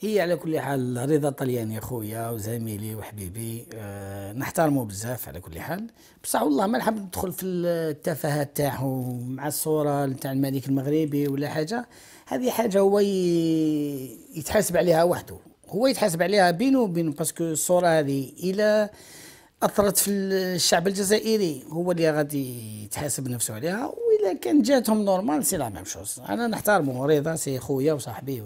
هي على كل حال رضا طلياني خويا وزميلي وحبيبي أه نحترمه بزاف على كل حال بصح والله ما نحب ندخل في التفاهات تاعو مع الصوره تاع الملك المغربي ولا حاجه هذه حاجه هو يتحاسب عليها وحده هو يتحاسب عليها بينه وبين باسكو الصوره هذه الى اثرت في الشعب الجزائري هو اللي غادي يتحاسب نفسه عليها واذا كان جاتهم نورمال سي لا ميم شوز انا نحترمه رضا سي خويا وصاحبي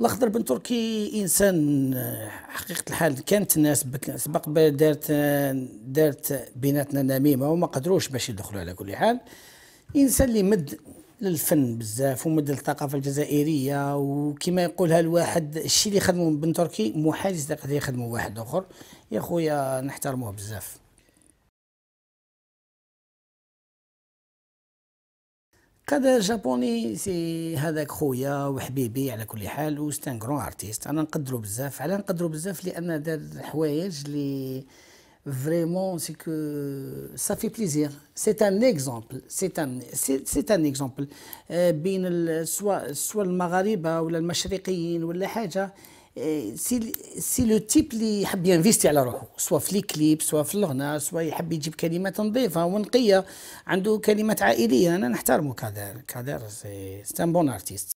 الاخضر بن تركي انسان آه، حقيقه الحال كانت الناس سبق دارت آه، دارت بيناتنا نميمه وما قدروش باش يدخلوا على كل حال انسان اللي مد للفن بزاف ومد للثقافه الجزائريه وكما يقولها الواحد الشيء اللي خدمه بن تركي محال يقدر يخدمه واحد اخر يا خويا نحترموه بزاف كذا جابوني سي هذاك خويا وحبيبي على كل حال و سي ان كرون ارتيست انا نقدرو بزاف على نقدرو بزاف لان دار حوايج لي فريمون سي كو سا بليزير سي ان اكزومبل سي ان سي ان اكزومبل بين سوا سوا المغاربه ولا المشرقيين ولا حاجه سي سي لو تيب اللي يحب ينفيستي على روحه سوا في كليب سوا في الغناء سوا يحب يجيب كلمات نظيفه ونقيه عنده كلمات عائليه انا نحترمه كادير كادير سي ان بون ارتيست